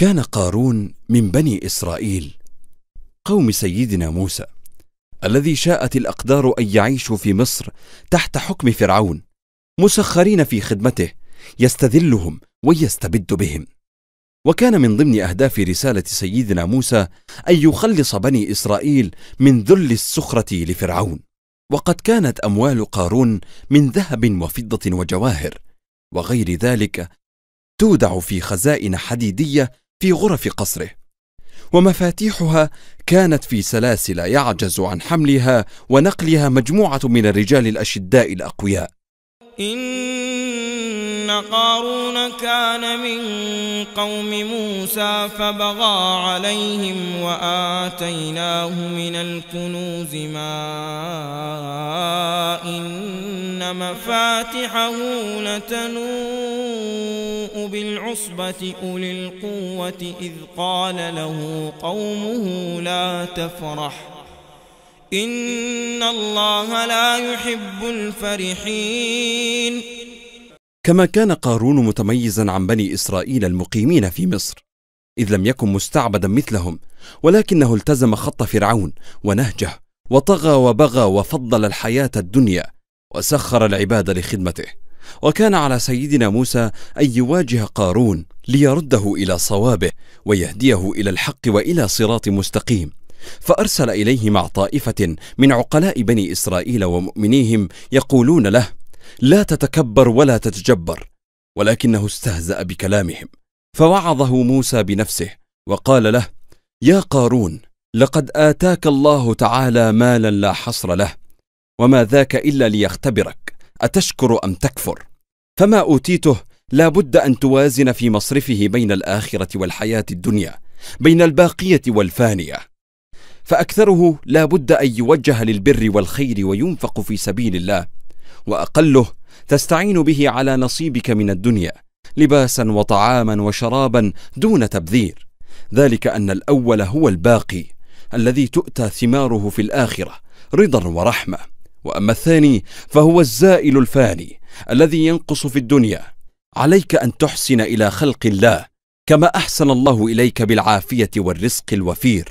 كان قارون من بني اسرائيل قوم سيدنا موسى الذي شاءت الاقدار ان يعيشوا في مصر تحت حكم فرعون مسخرين في خدمته يستذلهم ويستبد بهم وكان من ضمن اهداف رساله سيدنا موسى ان يخلص بني اسرائيل من ذل السخره لفرعون وقد كانت اموال قارون من ذهب وفضه وجواهر وغير ذلك تودع في خزائن حديديه في غرف قصره ومفاتيحها كانت في سلاسل يعجز عن حملها ونقلها مجموعه من الرجال الاشداء الاقوياء ان قارون كان من قوم موسى فبغى عليهم واتيناه من الكنوز ما ان مفاتحه لتنور بالعصبة أولي القوة إذ قال له قومه لا تفرح إن الله لا يحب الفرحين كما كان قارون متميزا عن بني إسرائيل المقيمين في مصر إذ لم يكن مستعبدا مثلهم ولكنه التزم خط فرعون ونهجه وطغى وبغى وفضل الحياة الدنيا وسخر العباد لخدمته وكان على سيدنا موسى ان يواجه قارون ليرده الى صوابه ويهديه الى الحق والى صراط مستقيم فارسل اليه مع طائفه من عقلاء بني اسرائيل ومؤمنيهم يقولون له لا تتكبر ولا تتجبر ولكنه استهزا بكلامهم فوعظه موسى بنفسه وقال له يا قارون لقد اتاك الله تعالى مالا لا حصر له وما ذاك الا ليختبرك أتشكر أم تكفر؟ فما أوتيته لا بد أن توازن في مصرفه بين الآخرة والحياة الدنيا بين الباقية والفانية فأكثره لا بد أن يوجه للبر والخير وينفق في سبيل الله وأقله تستعين به على نصيبك من الدنيا لباسا وطعاما وشرابا دون تبذير ذلك أن الأول هو الباقي الذي تؤتى ثماره في الآخرة رضا ورحمة واما الثاني فهو الزائل الفاني الذي ينقص في الدنيا عليك ان تحسن الى خلق الله كما احسن الله اليك بالعافيه والرزق الوفير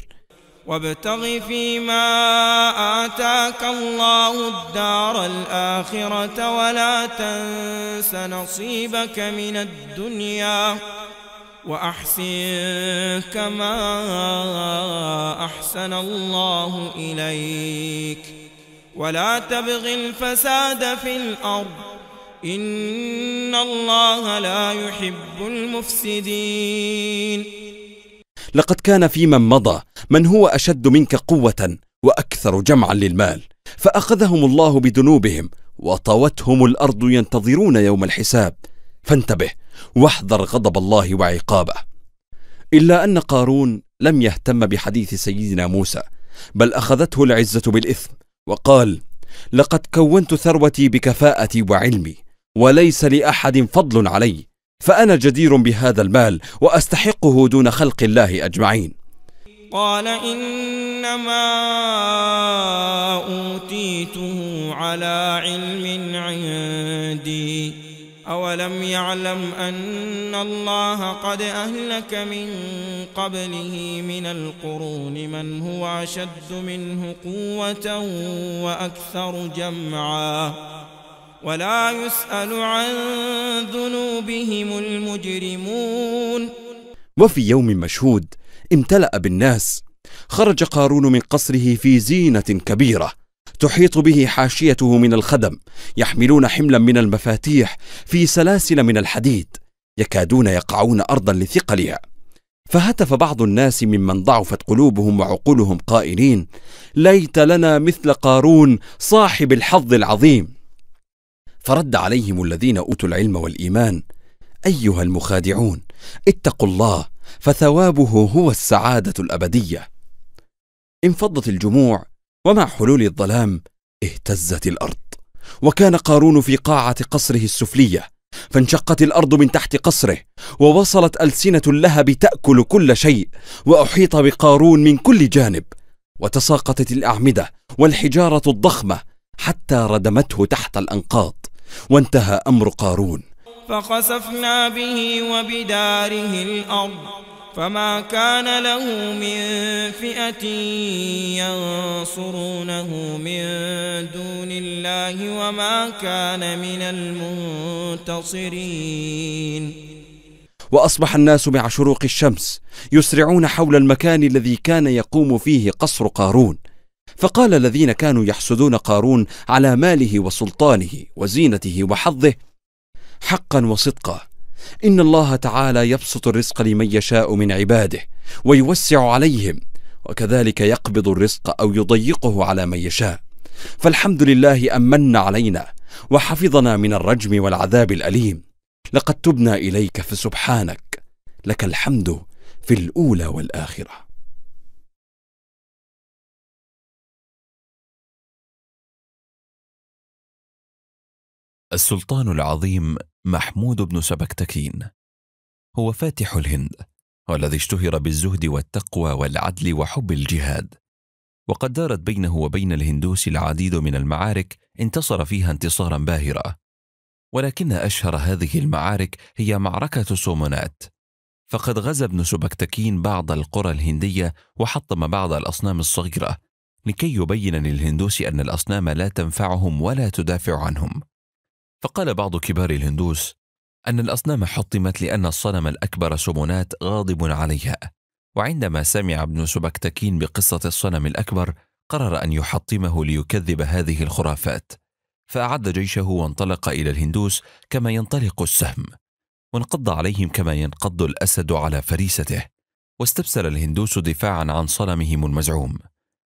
وابتغ فيما آتاك الله الدار الآخرة ولا تنس نصيبك من الدنيا وأحسن كما أحسن الله إليك ولا تبغ الفساد في الأرض إن الله لا يحب المفسدين لقد كان في من مضى من هو أشد منك قوة وأكثر جمعا للمال فأخذهم الله بذنوبهم وطوتهم الأرض ينتظرون يوم الحساب فانتبه واحذر غضب الله وعقابه إلا أن قارون لم يهتم بحديث سيدنا موسى بل أخذته العزة بالإثم وقال لقد كونت ثروتي بكفاءتي وعلمي وليس لاحد فضل علي فانا جدير بهذا المال واستحقه دون خلق الله اجمعين قال انما اوتيته على علم عندي أولم يعلم أن الله قد أهلك من قبله من القرون من هو أشد منه قوة وأكثر جمعا ولا يسأل عن ذنوبهم المجرمون وفي يوم مشهود امتلأ بالناس خرج قارون من قصره في زينة كبيرة تحيط به حاشيته من الخدم يحملون حملا من المفاتيح في سلاسل من الحديد يكادون يقعون ارضا لثقلها فهتف بعض الناس ممن ضعفت قلوبهم وعقولهم قائلين ليت لنا مثل قارون صاحب الحظ العظيم فرد عليهم الذين اوتوا العلم والايمان ايها المخادعون اتقوا الله فثوابه هو السعاده الابديه انفضت الجموع ومع حلول الظلام اهتزت الارض وكان قارون في قاعه قصره السفليه فانشقت الارض من تحت قصره ووصلت السنه اللهب تاكل كل شيء واحيط بقارون من كل جانب وتساقطت الاعمده والحجاره الضخمه حتى ردمته تحت الانقاض وانتهى امر قارون فخسفنا به وبداره الارض فما كان له من فئة ينصرونه من دون الله وما كان من المنتصرين وأصبح الناس مع شروق الشمس يسرعون حول المكان الذي كان يقوم فيه قصر قارون فقال الذين كانوا يحسدون قارون على ماله وسلطانه وزينته وحظه حقا وصدقا إن الله تعالى يبسط الرزق لمن يشاء من عباده ويوسع عليهم وكذلك يقبض الرزق أو يضيقه على من يشاء فالحمد لله أمن علينا وحفظنا من الرجم والعذاب الأليم لقد تبنا إليك فسبحانك لك الحمد في الأولى والآخرة السلطان العظيم محمود بن سبكتكين هو فاتح الهند والذي اشتهر بالزهد والتقوى والعدل وحب الجهاد وقد دارت بينه وبين الهندوس العديد من المعارك انتصر فيها انتصارا باهرا ولكن أشهر هذه المعارك هي معركة سومونات فقد غزا ابن سبكتكين بعض القرى الهندية وحطم بعض الأصنام الصغيرة لكي يبين للهندوس أن الأصنام لا تنفعهم ولا تدافع عنهم فقال بعض كبار الهندوس أن الأصنام حطمت لأن الصنم الأكبر سومونات غاضب عليها وعندما سمع ابن سبكتكين بقصة الصنم الأكبر قرر أن يحطمه ليكذب هذه الخرافات فأعد جيشه وانطلق إلى الهندوس كما ينطلق السهم وانقض عليهم كما ينقض الأسد على فريسته واستبسل الهندوس دفاعا عن صنمهم المزعوم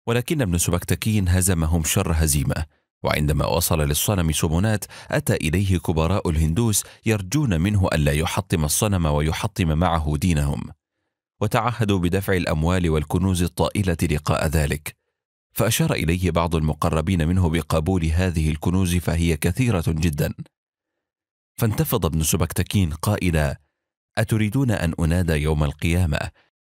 ولكن ابن سبكتكين هزمهم شر هزيمة وعندما وصل للصنم سومونات أتى إليه كبراء الهندوس يرجون منه ألا يحطم الصنم ويحطم معه دينهم وتعهدوا بدفع الأموال والكنوز الطائلة لقاء ذلك فأشار إليه بعض المقربين منه بقبول هذه الكنوز فهي كثيرة جدا فانتفض ابن سبكتكين قائلا أتريدون أن أنادى يوم القيامة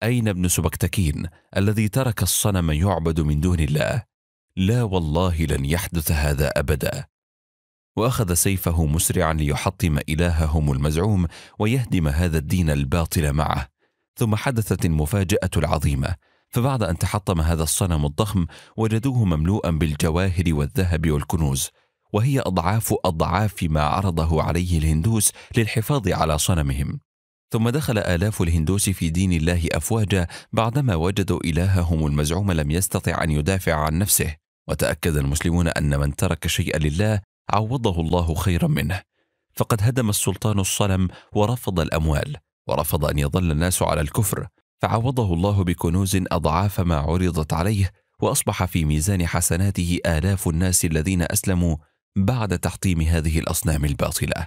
أين ابن سبكتكين الذي ترك الصنم يعبد من دون الله لا والله لن يحدث هذا ابدا واخذ سيفه مسرعا ليحطم الههم المزعوم ويهدم هذا الدين الباطل معه ثم حدثت المفاجاه العظيمه فبعد ان تحطم هذا الصنم الضخم وجدوه مملوءا بالجواهر والذهب والكنوز وهي اضعاف اضعاف ما عرضه عليه الهندوس للحفاظ على صنمهم ثم دخل آلاف الهندوس في دين الله أفواجا بعدما وجدوا إلههم المزعوم لم يستطع أن يدافع عن نفسه وتأكد المسلمون أن من ترك شيئا لله عوضه الله خيرا منه فقد هدم السلطان الصنم ورفض الأموال ورفض أن يظل الناس على الكفر فعوضه الله بكنوز أضعاف ما عرضت عليه وأصبح في ميزان حسناته آلاف الناس الذين أسلموا بعد تحطيم هذه الأصنام الباطلة